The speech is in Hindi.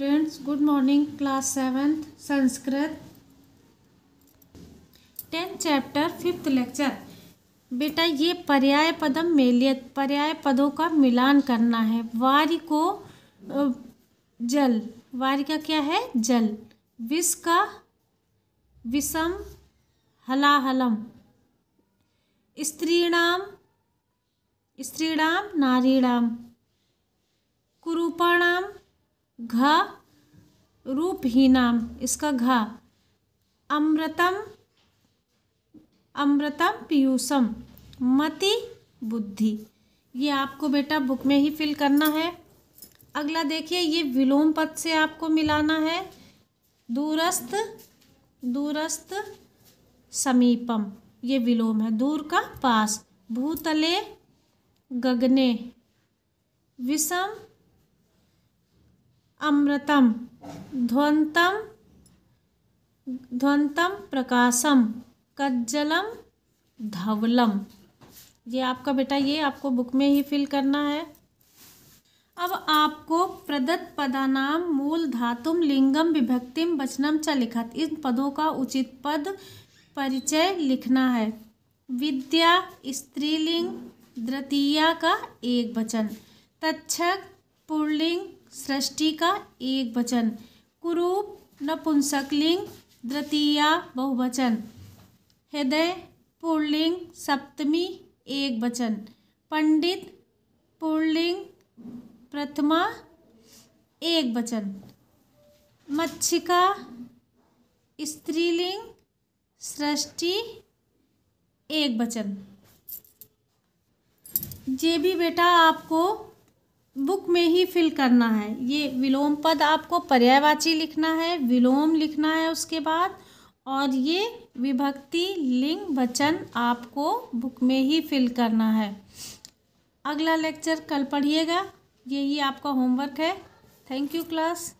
students good morning class seventh Sanskrit tenth chapter fifth lecture बेटा ये पर्याय पदम मेलियत पर्याय पदों का मिलान करना है वार्य को जल वारी का क्या है जल विष का विषम हलाहलम स्त्रीणाम स्त्रीणाम नारीणाम कुरूपाणाम घ रूप ही नाम इसका घा अमृतम अमृतम पीयूषम मति बुद्धि ये आपको बेटा बुक में ही फिल करना है अगला देखिए ये विलोम पद से आपको मिलाना है दूरस्थ दूरस्थ समीपम ये विलोम है दूर का पास भूतले गगने विषम अमृतम ध्वंतम ध्वंतम प्रकाशम कज्जलम धवलम ये आपका बेटा ये आपको बुक में ही फिल करना है अब आपको प्रदत्त पदानाम मूल धातुम लिंगम विभक्तिम वचनम च लिखत इन पदों का उचित पद परिचय लिखना है विद्या स्त्रीलिंग द्वितीया का एक वचन तक्षक पुर्लिंग सृष्टि का एक वचन कुरूप नपुंसकलिंग द्वितीया बहुवचन हृदय पुर्लिंग सप्तमी एक वचन पंडित पुर्लिंग प्रथमा एक वचन मच्छिका स्त्रीलिंग सृष्टि एक वचन जे भी बेटा आपको बुक में ही फिल करना है ये विलोम पद आपको पर्यायवाची लिखना है विलोम लिखना है उसके बाद और ये विभक्ति लिंग वचन आपको बुक में ही फिल करना है अगला लेक्चर कल पढ़िएगा यही आपका होमवर्क है थैंक यू क्लास